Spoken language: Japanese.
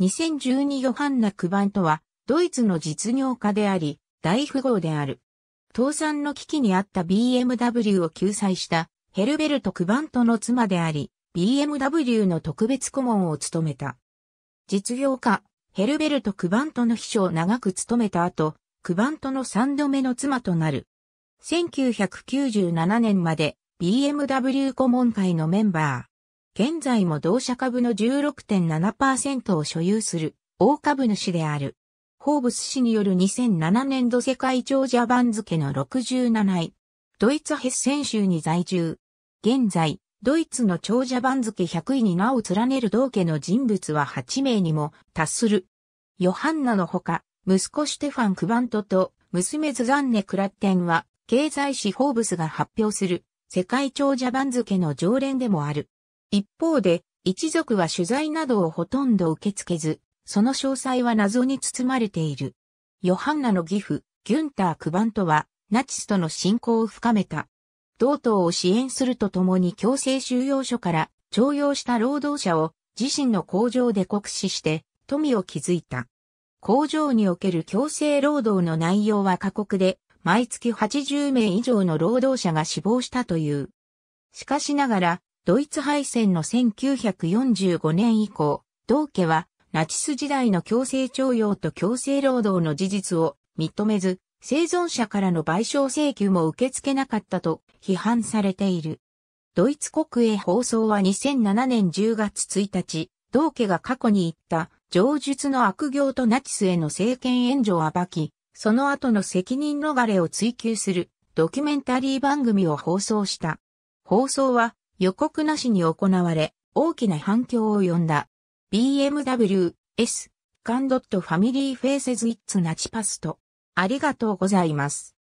2012ヨハンナ・クバントは、ドイツの実業家であり、大富豪である。倒産の危機にあった BMW を救済したヘルベルト・クバントの妻であり、BMW の特別顧問を務めた。実業家、ヘルベルト・クバントの秘書を長く務めた後、クバントの三度目の妻となる。1997年まで BMW 顧問会のメンバー。現在も同社株の16.7%を所有する大株主である。ホーブス氏による2007年度世界長者番付の67位。ドイツヘッセン州に在住。現在、ドイツの長者番付100位に名を連ねる同家の人物は8名にも達する。ヨハンナのほか、息子ステファン・クバントと娘ズザンネ・クラッテンは、経済誌ホーブスが発表する世界長者番付の常連でもある。一方で、一族は取材などをほとんど受け付けず、その詳細は謎に包まれている。ヨハンナの義父、ギュンター・クバントは、ナチスとの信仰を深めた。同党を支援するとともに強制収容所から徴用した労働者を自身の工場で酷使して富を築いた。工場における強制労働の内容は過酷で、毎月80名以上の労働者が死亡したという。しかしながら、ドイツ敗戦の1945年以降、同家はナチス時代の強制徴用と強制労働の事実を認めず、生存者からの賠償請求も受け付けなかったと批判されている。ドイツ国営放送は2007年10月1日、同家が過去に言った上述の悪行とナチスへの政権援助を暴き、その後の責任逃れを追求するドキュメンタリー番組を放送した。放送は予告なしに行われ、大きな反響を呼んだ。BMW S カンドットファミリーフェイセズイッツナチパスト。ありがとうございます。